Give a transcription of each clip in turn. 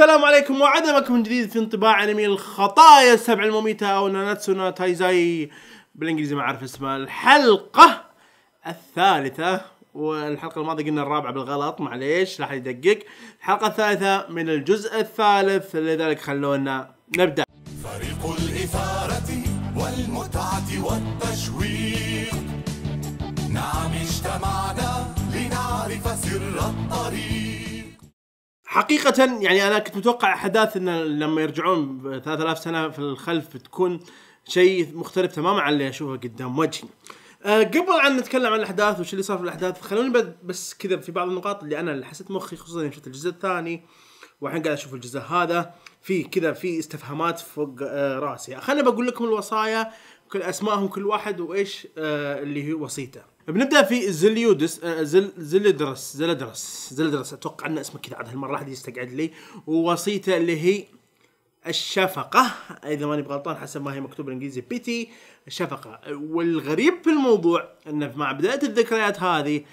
السلام عليكم وعدمكم من جديد في انطباع انمي الخطايا السبع المميتة او ناناتسونا تايزاي بالانجليزي ما اعرف اسمها الحلقة الثالثة والحلقة الماضية قلنا الرابعة بالغلط معليش لا حد يدقق الحلقة الثالثة من الجزء الثالث لذلك خلونا نبدأ فريق الإثارة والمتعة والتشويق نعم اجتمعنا لنعرف سر الطريق حقيقة يعني انا كنت متوقع احداث ان لما يرجعون 3000 سنة في الخلف بتكون شيء مختلف تماما عن اللي اشوفه قدام وجهي. أه قبل ان نتكلم عن الاحداث وش اللي صار في الاحداث خلوني بس كذا في بعض النقاط اللي انا اللي حسيت مخي خصوصا يوم شفت الجزء الثاني والحين قاعد اشوف الجزء هذا في كذا في استفهامات فوق أه، راسي خليني بقول لكم الوصايا كل اسمائهم كل واحد وايش أه، اللي هي وصيته بنبدا في زليودس آه، زل زلدرس زلدرس زلدرس اتوقع ان اسمه كذا عاد هالمره احد يستقعد لي ووصيته اللي هي الشفقة إذا ماني بغلطان حسب ما هي مكتوب بالإنجليزي بيتي الشفقة والغريب في الموضوع أنه مع بداية الذكريات هذه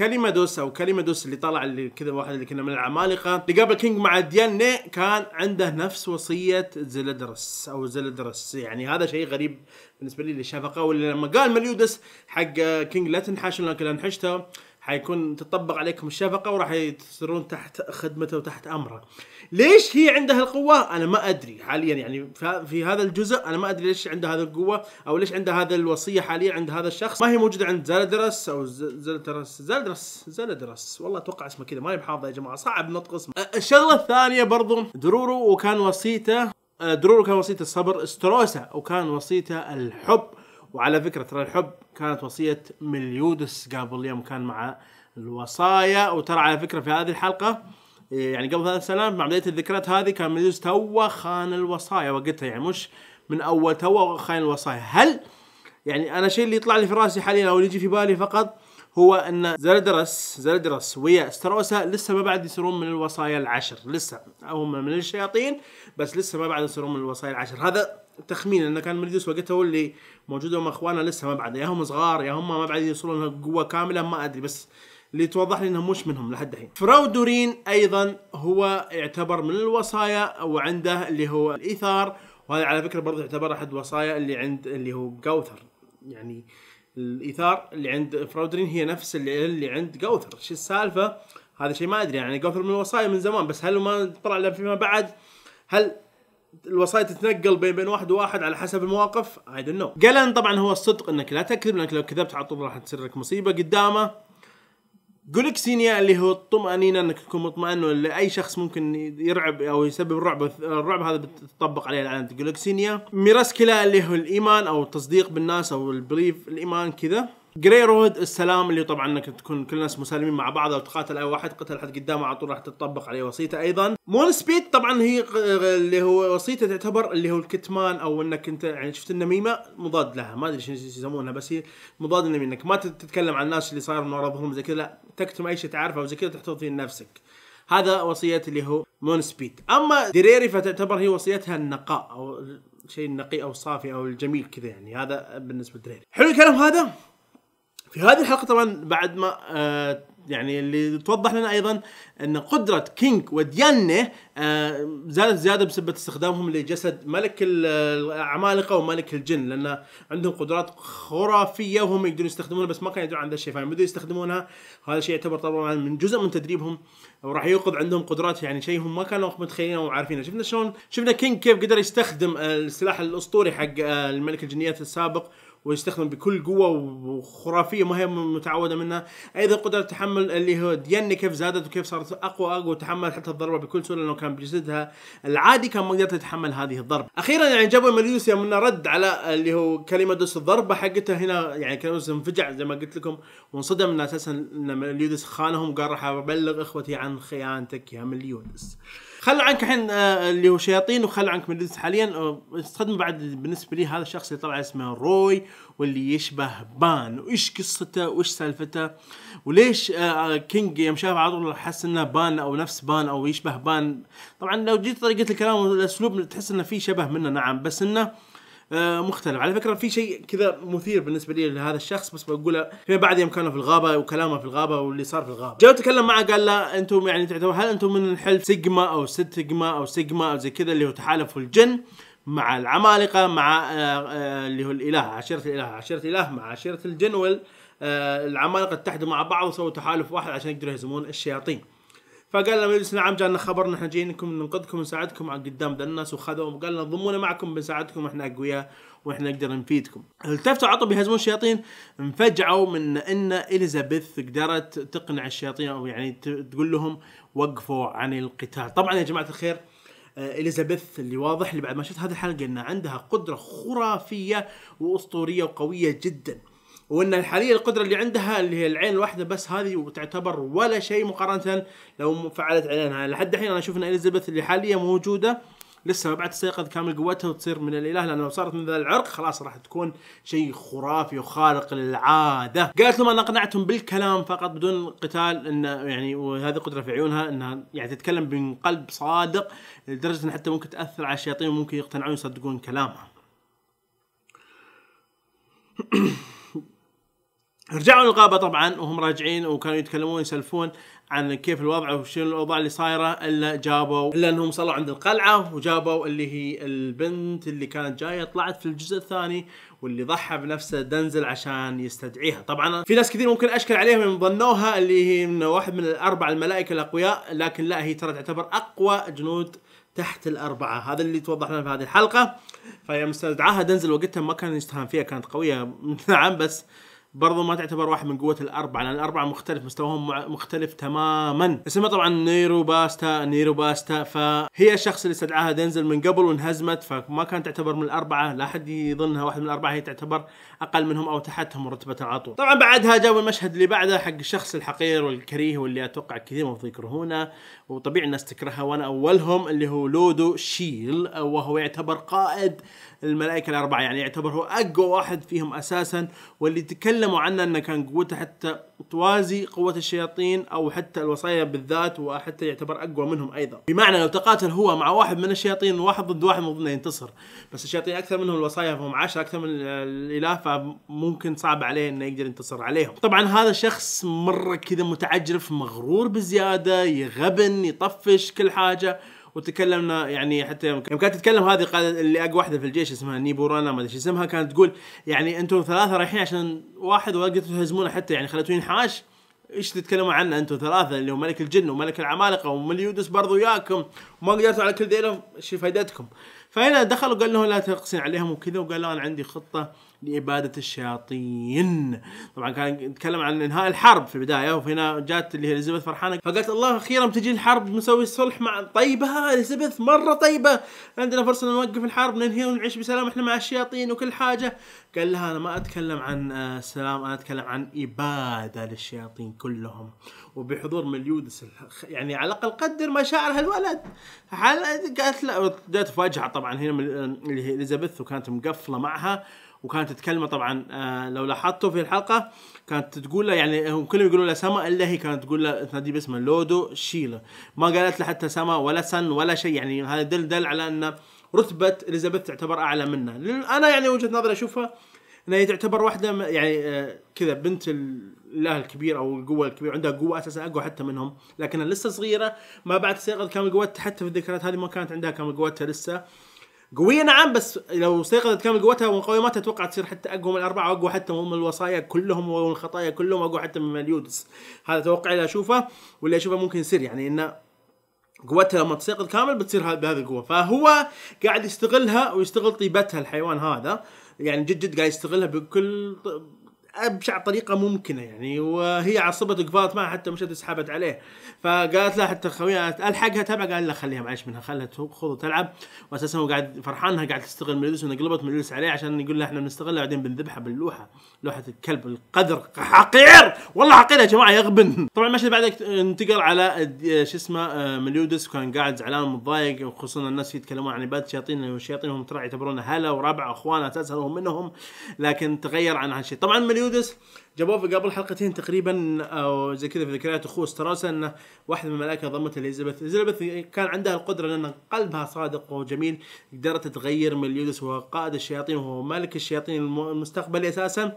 دوس أو دوس اللي طلع اللي كذا واحد اللي كنا من العمالقة اللي قبل كينج مع دياني كان عنده نفس وصية زلدرس أو زلدرس يعني هذا شيء غريب بالنسبة لي للشفقة واللي لما قال مليودس حق كينج لا تنحاش لأنك انحشته حيكون تطبق عليكم الشفقة وراح تصيرون تحت خدمته وتحت أمره ليش هي عندها القوة أنا ما أدري حاليا يعني في هذا الجزء أنا ما أدري ليش عندها هذه القوة أو ليش عندها هذا الوصية حاليا عند هذا الشخص ما هي موجودة عند زالدرس أو زالدرس زالدرس زالدرس والله أتوقع اسمه كذا ماني بحافظه يا جماعة صعب نطق اسمه الشغلة الثانية برضو درورو وكان وصيته درورو كان وصيته الصبر استروسا وكان وصيته الحب وعلى فكره ترى الحب كانت وصيه مليودس قبل يوم كان مع الوصايا وترى على فكره في هذه الحلقه إيه، يعني قبل ثلاث سنوات مع بدايه الذكريات هذه كان مليودس تو خان الوصايا وقتها يعني مش من اول تو خان الوصايا هل يعني انا الشيء اللي يطلع لي في راسي حاليا او اللي يجي في بالي فقط هو ان زلدرس زلدرس ويا استروسا لسه ما بعد يصيرون من الوصايا العشر لسه هم من الشياطين بس لسه ما بعد يصيرون من الوصايا العشر هذا تخمين لان كان مليدوس هو اللي موجود هم اخوانه لسه ما بعد يا هم صغار يا هم ما بعد يوصلون قوة كامله ما ادري بس اللي توضح لي انه مش منهم لحد الحين. فراو دورين ايضا هو يعتبر من الوصايا وعنده اللي هو الايثار وهذا على فكره برضه يعتبر احد وصايا اللي عند اللي هو جوثر يعني الايثار اللي عند فرودرين هي نفس اللي, اللي عند جوثر شو السالفه هذا شيء ما ادري يعني جوثر من الوصايا من زمان بس هل ما طلع له فيما بعد هل الوصايا تتنقل بين بين واحد وواحد على حسب المواقف اي دون نو قالن طبعا هو الصدق انك لا تكذب لانك لو كذبت على طول راح تصير لك مصيبه قدامه جولكسينيا اللي هو الطمأنينة انك تكون مطمئن ولا اي شخص ممكن يرعب او يسبب الرعب الرعب هذا بتطبق عليه لعنة جولكسينيا ميراسكيلا اللي هو الايمان او التصديق بالناس او البريف الايمان كذا جري رود السلام اللي طبعا انك تكون كل الناس مسالمين مع بعض او تقاتل اي واحد قتل حد قدامه على طول راح تطبق عليه وصيته ايضا مون سبيد طبعا هي اللي هو وصيته تعتبر اللي هو الكتمان او انك انت يعني شفت النميمه مضاد لها ما ادري شنو يسمونها بس هي مضاد النميمه انك ما تتكلم عن الناس اللي صاير من ورا زي كذا لا تكتم اي شيء تعرفه وزي كذا تحتفظ فيه لنفسك هذا وصيه اللي هو مون سبيد اما ديريري فتعتبر هي وصيتها النقاء او شيء النقي او الصافي او الجميل كذا يعني هذا بالنسبه لدريري حلو الكلام هذا في هذه الحلقه طبعا بعد ما آه يعني اللي توضح لنا ايضا ان قدره كينج وديانه آه زادت زياده بسبب استخدامهم لجسد ملك العمالقه آه، وملك الجن لان عندهم قدرات خرافيه وهم يقدرون يستخدمونها بس ما كانوا يدرون عن ذا الشيء فبدوا يستخدمونها هذا الشيء يعتبر طبعا من جزء من تدريبهم وراح يوقظ عندهم قدرات يعني شيء هم ما كانوا متخيلينه وعارفينه شفنا شلون شفنا كينج كيف قدر يستخدم آه، السلاح الاسطوري حق آه، الملك الجنيات السابق ويستخدم بكل قوه وخرافيه ما هي متعوده منها ايضا قدره تحمل اللي هو ديني كيف زادت وكيف صارت اقوى اقوى وتحمل حتى الضربه بكل سهوله لانه كان بجسدها العادي كان ما يقدر يتحمل هذه الضربه اخيرا يعني جابوا مليوسيا من رد على اللي هو كلمه دوس الضربه حقتها هنا يعني كلمه انفجع زي ما قلت لكم وانصدم ان اساسا ان مليودس خانهم وقال راح ابلغ اخوتي عن خيانتك يا مليودس خل عنك الحين آه، اللي هو شياطين وخل عنك من ديزني حاليا آه، استخدموا بعد بالنسبه لي هذا الشخص اللي طلع اسمه روي واللي يشبه بان وايش قصته وايش سالفته وليش آه، كينج يوم شاف على طول حس انه بان او نفس بان او يشبه بان طبعا لو جيت طريقه الكلام والاسلوب تحس انه في شبه منه نعم بس انه آه، مختلف على فكره في شيء كذا مثير بالنسبه لي لهذا الشخص بس بقوله فيما بعد يوم كانوا في الغابه وكلامه في الغابه واللي صار في الغابه جاء تكلم معه قال له انتم يعني تعتبر هل انتم من حلف سيجما او ستجما او سيجما او زي كذا اللي هو تحالف الجن مع العمالقه مع آه، آه، اللي هو الاله عشيره الاله عشيره الاله مع عشيره الجن وال العمالقه اتحدوا مع بعض وسووا تحالف واحد عشان يقدروا يهزمون الشياطين فقال لهم يجلس نعم جانا خبر نحن جايينكم ننقذكم ونساعدكم قدام ذا الناس وخذوهم وقال لنا ضمونا معكم بنساعدكم احنا اقوياء واحنا نقدر نفيدكم. التفتوا عطوا بيهزمون الشياطين انفجعوا من ان اليزابيث قدرت تقنع الشياطين او يعني تقول لهم وقفوا عن القتال. طبعا يا جماعه الخير آه، اليزابيث اللي واضح اللي بعد ما شفت هذه الحلقه ان عندها قدره خرافيه واسطوريه وقويه جدا. وان حاليا القدره اللي عندها اللي هي العين الواحده بس هذه وتعتبر ولا شيء مقارنه لو فعلت عينها لحد الحين انا اشوف ان اليزابيث اللي حاليا موجوده لسه ما بعد تستيقظ كامل قوتها وتصير من الاله لان لو صارت من ذا العرق خلاص راح تكون شيء خرافي وخارق للعاده قالت لهم انا اقنعتهم بالكلام فقط بدون قتال ان يعني وهذه قدره في عيونها انها يعني تتكلم من قلب صادق لدرجه ان حتى ممكن تاثر على الشياطين وممكن يقتنعون يصدقون كلامها رجعوا للغابه طبعا وهم راجعين وكانوا يتكلمون يسلفون عن كيف الوضع وشنو الاوضاع اللي صايره الا جابوا الا انهم صلوا عند القلعه وجابوا اللي هي البنت اللي كانت جايه طلعت في الجزء الثاني واللي ضحى بنفسه دنزل عشان يستدعيها طبعا في ناس كثير ممكن اشكل عليهم ظنوها اللي هي من واحد من الاربع الملائكه الاقوياء لكن لا هي ترى تعتبر اقوى جنود تحت الأربعة هذا اللي توضح لنا في هذه الحلقة فهي مستدعاها دنزل وقتها ما كان يستهان فيها كانت قوية نعم بس برضو ما تعتبر واحد من قوة الأربعة لأن الأربعة مختلف مستواهم مختلف تماما اسمها طبعا نيرو باستا نيرو باستا فهي الشخص اللي استدعاها دنزل من قبل وانهزمت فما كانت تعتبر من الأربعة لا حد يظنها واحد من الأربعة هي تعتبر أقل منهم أو تحتهم رتبة على طول طبعا بعدها جابوا المشهد اللي بعده حق الشخص الحقير والكريه واللي أتوقع كثير المفروض يكرهونه وطبيعي الناس تكرهها وأنا أولهم اللي هو لودو شيل وهو يعتبر قائد الملائكة الأربعة يعني يعتبر هو أقوى واحد فيهم أساسا واللي تكلم تكلموا عنه انه كان قوته حتى توازي قوة الشياطين أو حتى الوصايا بالذات وحتى يعتبر أقوى منهم أيضا بمعنى لو تقاتل هو مع واحد من الشياطين واحد ضد واحد ممكن ينتصر بس الشياطين أكثر منهم الوصايا فهم عشرة أكثر من الاله فممكن صعب عليه أنه يقدر ينتصر عليهم طبعا هذا شخص مرة كذا متعجرف مغرور بزيادة يغبن يطفش كل حاجة وتكلمنا يعني حتى يوم كانت تتكلم هذه قال اللي اقوى واحده في الجيش اسمها نيبورانا ما ادري اسمها كانت تقول يعني انتم ثلاثه رايحين عشان واحد وقت تهزمونه حتى يعني خليتوه ينحاش ايش تتكلموا عنه انتم ثلاثه اللي هو ملك الجن وملك العمالقه ومليودس برضو وياكم وما قدرتوا على كل ذيلهم ايش فائدتكم؟ فهنا دخل وقال لهم لا تقسين عليهم وكذا وقال له انا عندي خطه لاباده الشياطين طبعا كان يتكلم عن انهاء الحرب في البدايه وهنا جات اللي هي اليزابيث فرحانه فقالت الله اخيرا بتجي الحرب نسوي صلح مع طيبه اليزابيث مره طيبه عندنا فرصه نوقف الحرب ننهي ونعيش بسلام احنا مع الشياطين وكل حاجه قال لها انا ما اتكلم عن آه، سلام انا اتكلم عن اباده للشياطين كلهم وبحضور مليودس يعني على الاقل قدر مشاعر هالولد قالت لا جات فجعه طبعا هنا اللي هي اليزابيث وكانت مقفله معها وكانت تتكلم طبعا آه، لو لاحظتوا في الحلقه كانت تقول له يعني هم كلهم يقولون له سما الا هي كانت تقول له تناديه باسمه لودو شيلا ما قالت له حتى سما ولا سن ولا شيء يعني هذا دل دل على ان رتبه اليزابيث تعتبر اعلى منه انا يعني وجهه نظري اشوفها انها هي تعتبر واحده يعني آه، كذا بنت الاله الكبير او القوه الكبيره عندها قوه اساسا اقوى حتى منهم لكنها لسه صغيره ما بعد استيقظ كامل قوتها حتى في الذكريات هذه ما كانت عندها كامل قوتها لسه قويه نعم بس لو استيقظت كامل قوتها ومقاوماتها اتوقع تصير حتى اقوى من الاربعه واقوى حتى من الوصايا كلهم والخطايا كلهم اقوى حتى من اليودس هذا توقعي اللي اشوفه واللي اشوفه ممكن يصير يعني انه قوتها لما تستيقظ كامل بتصير بهذه القوه فهو قاعد يستغلها ويستغل طيبتها الحيوان هذا يعني جد جد قاعد يستغلها بكل ابشع طريقه ممكنه يعني وهي عصبته قفلت معها حتى مشت سحبت عليه فقالت له حتى خويها الحقها تبع قال لا خليها معلش منها خلها خذ تلعب واساسا هو قاعد فرحانها قاعد تستغل مجلس قلبت مجلس عليه عشان يقول لها احنا بنستغلها بعدين بنذبحها باللوحه لوحه الكلب القدر حقير والله حقير يا جماعه يغبن طبعا المشهد بعدك انتقل على آه، شو اسمه آه، مليودس وكان قاعد زعلان ومتضايق وخصوصا الناس يتكلمون عن عباد الشياطين والشياطين هم ترى يعتبرون هلا وربع اخوان اساسا هم منهم لكن تغير عن هالشيء طبعا هليودس جابوه في قبل حلقتين تقريبا او زي كذا في ذكريات اخوه استراسا انه واحد من الملائكه ضمت اليزابيث، اليزابيث كان عندها القدره لان قلبها صادق وجميل قدرت تغير من اليودس وهو قائد الشياطين وهو ملك الشياطين المستقبلي اساسا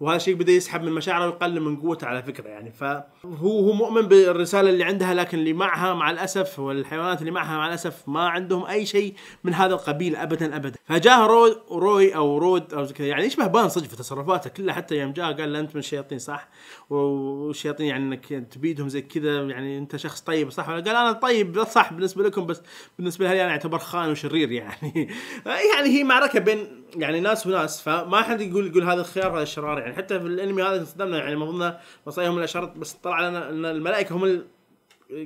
وهذا الشيء بدا يسحب من مشاعره ويقلل من قوته على فكره يعني فهو هو مؤمن بالرساله اللي عندها لكن اللي معها مع الاسف والحيوانات اللي معها مع الاسف ما عندهم اي شيء من هذا القبيل ابدا ابدا فجاه رو روي او رود او كذا يعني يشبه بان صدق في تصرفاته كلها حتى يوم جاء قال له انت من الشياطين صح والشياطين يعني انك تبيدهم زي كذا يعني انت شخص طيب صح قال انا طيب صح بالنسبه لكم بس بالنسبه لي انا اعتبر خان وشرير يعني يعني هي معركه بين يعني ناس وناس فما حد يقول يقول هذا الخيار هذا الشرار يعني حتى في الانمي هذا انصدمنا يعني المفروض مصايهم هم الاشرط بس طلع لنا ان الملائكه هم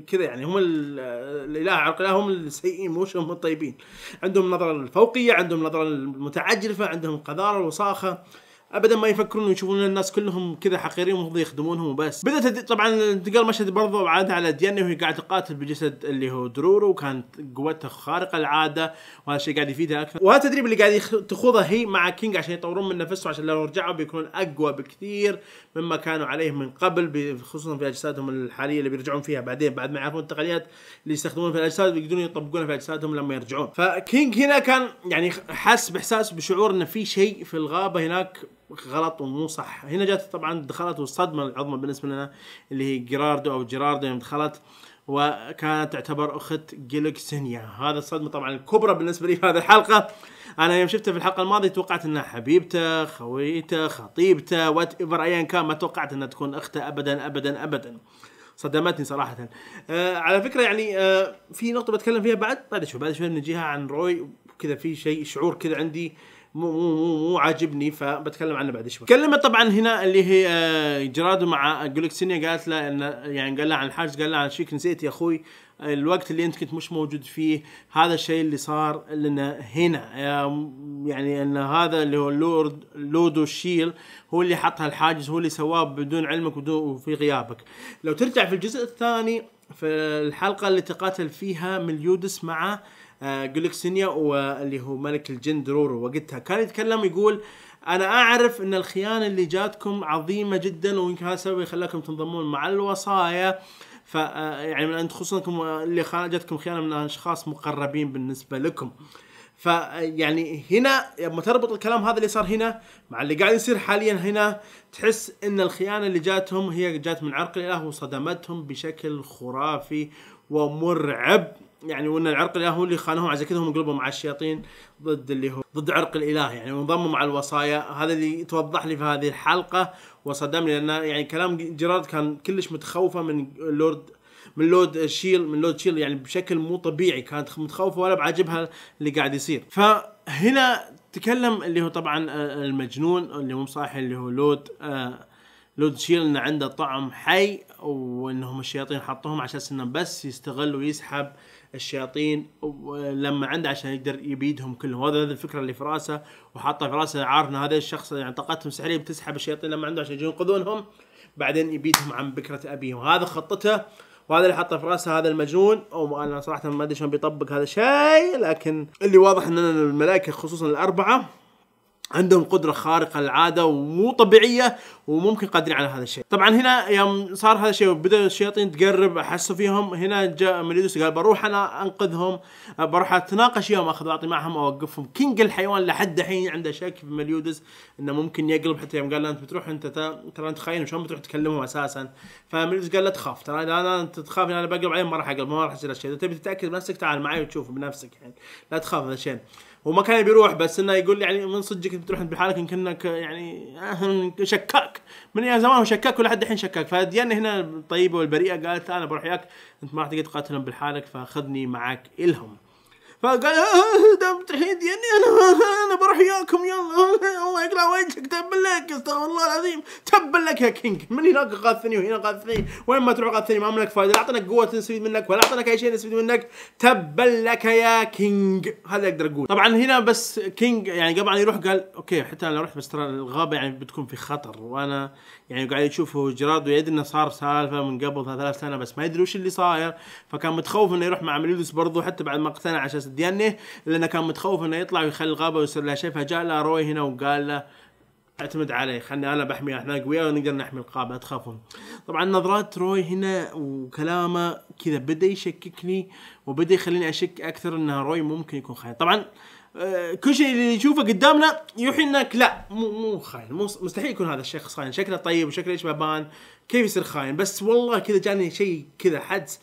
كذا يعني هم الاله عرق هم السيئين مش هم الطيبين عندهم نظره الفوقيه عندهم نظره المتعجرفه عندهم قذاره وصاخه ابدا ما يفكرون يشوفون الناس كلهم كذا حقيرين المفروض يخدمونهم وبس بدات طبعا انتقال مشهد برضه عاد على ديانا وهي قاعده تقاتل بجسد اللي هو درورو وكانت قوتها خارقه العاده وهذا الشيء قاعد يفيدها اكثر وهذا التدريب اللي قاعد تخوضه هي مع كينج عشان يطورون من نفسه عشان لو رجعوا بيكونون اقوى بكثير مما كانوا عليه من قبل خصوصا في اجسادهم الحاليه اللي بيرجعون فيها بعدين بعد ما يعرفون التقنيات اللي يستخدمونها في الاجساد بيقدرون يطبقونها في اجسادهم لما يرجعون فكينج هنا كان يعني حس باحساس بشعور انه في شيء في الغابه هناك غلط ومو صح هنا جات طبعا دخلت والصدمة العظمى بالنسبه لنا اللي هي جيراردو او جيراردو يوم دخلت وكانت تعتبر اخت جيلكسينيا هذا الصدمه طبعا الكبرى بالنسبه لي في هذه الحلقه انا يوم شفته في الحلقه الماضيه توقعت انها حبيبته خويته خطيبته وات ايفر ايا كان ما توقعت انها تكون اخته ابدا ابدا ابدا صدمتني صراحه آه على فكره يعني آه في نقطه بتكلم فيها بعد بعد شوي بعد شوي بنجيها عن روي وكذا في شيء شعور كذا عندي آه مو مو مو, مو عاجبني فبتكلم عنه بعد شوي كلمت طبعا هنا اللي هي آه، جرادو مع جلوكسينيا قالت له انه يعني قال لها عن الحاج قال لها عن شيك نسيت يا اخوي الوقت اللي انت كنت مش موجود فيه هذا الشيء اللي صار لنا هنا يعني ان هذا اللي هو اللورد لودو شيل هو اللي حط هالحاجز هو اللي سواه بدون علمك بدون وفي غيابك لو ترجع في الجزء الثاني في الحلقه اللي تقاتل فيها مليودس مع آه آه، جلكسينيا واللي هو ملك الجن درورو وقتها كان يتكلم يقول انا اعرف ان الخيانه اللي جاتكم عظيمه جدا ويمكن هذا السبب خلاكم تنضمون مع الوصايا ف آه، يعني من خصوصا انكم اللي جاتكم خيانه من اشخاص مقربين بالنسبه لكم فيعني آه، هنا لما تربط الكلام هذا اللي صار هنا مع اللي قاعد يصير حاليا هنا تحس ان الخيانه اللي جاتهم هي جات من عرق الاله وصدمتهم بشكل خرافي ومرعب يعني وان العرق الاله هو اللي خانهم عشان كذا هم قلبوا مع الشياطين ضد اللي هو ضد عرق الاله يعني وانضموا مع الوصايا هذا اللي توضح لي في هذه الحلقه وصدمني لان يعني كلام جيرارد كان كلش متخوفه من لورد من لود شيل من لود شيل يعني بشكل مو طبيعي كانت متخوفه ولا بعجبها اللي قاعد يصير فهنا تكلم اللي هو طبعا آه، المجنون اللي مو صاحي اللي هو لود آه، لود شيل انه عنده طعم حي وانهم الشياطين حطوهم عشان انه بس يستغل ويسحب الشياطين لما عنده عشان يقدر يبيدهم كلهم وهذا هذه الفكره اللي في راسه وحاطه في راسه عارف ان هذا الشخص يعني طاقتهم سحريه بتسحب الشياطين لما عنده عشان ينقذونهم بعدين يبيدهم عن بكره ابيهم هذا خطته وهذا اللي حطه في راسه هذا المجنون او انا صراحه ما ادري شلون بيطبق هذا الشيء لكن اللي واضح ان الملائكه خصوصا الاربعه عندهم قدره خارقه للعاده ومو طبيعيه وممكن قادرين على هذا الشيء طبعا هنا يوم صار هذا الشيء وبدا الشياطين تقرب احسوا فيهم هنا جاء مليدوس قال بروح انا انقذهم بروح اتناقش وياهم اخذ واعطي معهم اوقفهم كينج الحيوان لحد الحين عنده شك في مليودس انه ممكن يقلب حتى يوم قال له انت بتروح انت ترى انت خاين شلون بتروح تكلمهم اساسا فمليودس قال لا تخاف ترى اذا انت تخاف انا بقلب عليهم ما راح اقلب ما راح يصير الشيء اذا تبي تتاكد بنفسك تعال معي وتشوف بنفسك يعني لا تخاف هذا الشيء وما كان يبي يروح بس انه يقول يعني من صدقك تروح انت بحالك يمكنك يعني شكاك من يا يعني زمان هو شكاك ولحد الحين شكاك فديانا يعني هنا الطيبه والبريئه قالت انا بروح وياك انت ما راح تقدر تقاتلهم بحالك فاخذني معك الهم فقال ده آه، بترحيل آه، آه، ديني انا انا بروح وياكم يلا الله يقلع وجهك تب لك استغفر الله العظيم تب لك يا كينج من هناك غاثني وهنا غاثني وين ما تروح غاثني ما منك فايده لا اعطنا قوه تستفيد منك ولا اعطنا اي شيء نستفيد منك تب لك يا كينج هذا اقدر اقول طبعا هنا بس كينج يعني قبل طبعا يروح قال اوكي حتى انا لو رحت بس ترى الغابه يعني بتكون في خطر وانا يعني قاعد يشوف جراد ويدري انه صار سالفه من قبل ثلاث سنه بس ما يدري وش اللي صاير فكان متخوف انه يروح مع مليودس برضه حتى بعد ما اقتنع على اساس الجسد لانه كان متخوف انه يطلع ويخلي الغابه ويصير لها شيء فجاء له روي هنا وقال له اعتمد علي خلني انا بحمي احنا قوية ونقدر نحمي القابه تخافون طبعا نظرات روي هنا وكلامه كذا بدا يشككني وبدا يخليني اشك اكثر ان روي ممكن يكون خاين طبعا آه، كل شيء اللي نشوفه قدامنا يوحي انك لا مو مو خاين مو مستحيل يكون هذا الشخص خاين شكله طيب وشكله يشبه بان كيف يصير خاين بس والله كذا جاني شيء كذا حدس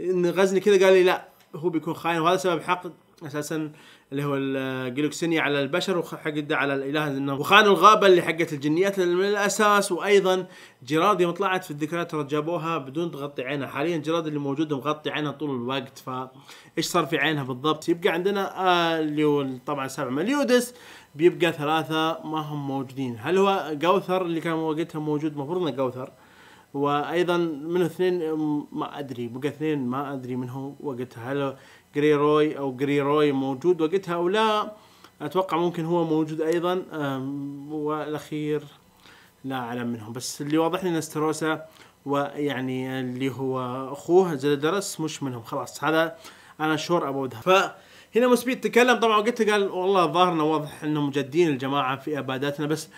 ان غزني كذا قال لي لا هو بيكون خاين وهذا سبب حقد اساسا اللي هو الجلوكسينيا على البشر وحقد على الاله انه وخان الغابه اللي حقت الجنيات من الاساس وايضا جيرارد يوم طلعت في الذكريات جابوها بدون تغطي عينها حاليا جيرارد اللي موجوده مغطي عينها طول الوقت فايش صار في عينها بالضبط يبقى عندنا اللي هو طبعا سبع مليودس بيبقى ثلاثه ما هم موجودين هل هو جوثر اللي كان وقتها موجود المفروض انه جوثر وايضا من اثنين ما ادري بقى اثنين ما ادري من هو وقتها هل جريروي او جريروي موجود وقتها او لا اتوقع ممكن هو موجود ايضا والاخير لا اعلم منهم بس اللي واضح لي نستروسا ويعني اللي هو اخوه زلدرس مش منهم خلاص هذا انا شور ابو ده فهنا مسبيد تكلم طبعا وقتها قال والله ظاهرنا واضح انهم جادين الجماعه في اباداتنا بس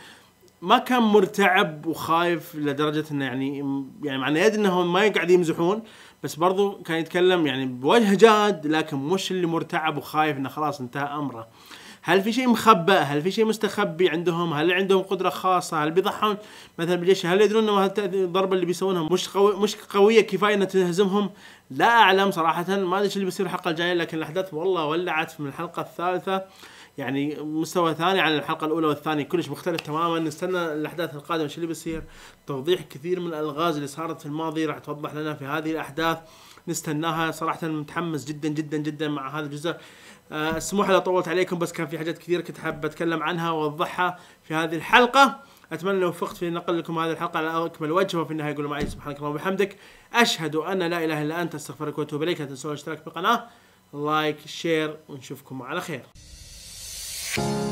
ما كان مرتعب وخايف لدرجه انه يعني يعني مع انه يدري انهم ما قاعد يمزحون بس برضو كان يتكلم يعني بوجه جاد لكن مش اللي مرتعب وخايف انه خلاص انتهى امره. هل في شيء مخبأ؟ هل في شيء مستخبي عندهم؟ هل عندهم قدره خاصه؟ هل بيضحون مثلا بالجيش؟ هل يدرون انه الضربه اللي بيسوونها مش قوي مش قويه كفايه انها تهزمهم؟ لا اعلم صراحه ما ادري اللي بيصير الحلقه الجايه لكن الاحداث والله ولعت من الحلقه الثالثه يعني مستوى ثاني عن الحلقه الاولى والثانيه كلش مختلف تماما نستنى الاحداث القادمه شو اللي بيصير توضيح كثير من الالغاز اللي صارت في الماضي راح توضح لنا في هذه الاحداث نستناها صراحه متحمس جدا جدا جدا مع هذا الجزء اسمح آه، لي طولت عليكم بس كان في حاجات كثير كنت حاب اتكلم عنها واوضحها في هذه الحلقه اتمنى لو وفقت في نقل لكم هذه الحلقه على اكمل وجه وفي النهايه يقولوا معي سبحانك اللهم وبحمدك اشهد ان لا اله الا انت استغفرك واتوب اليك لا تنسوا الاشتراك بالقناه لايك شير ونشوفكم على خير you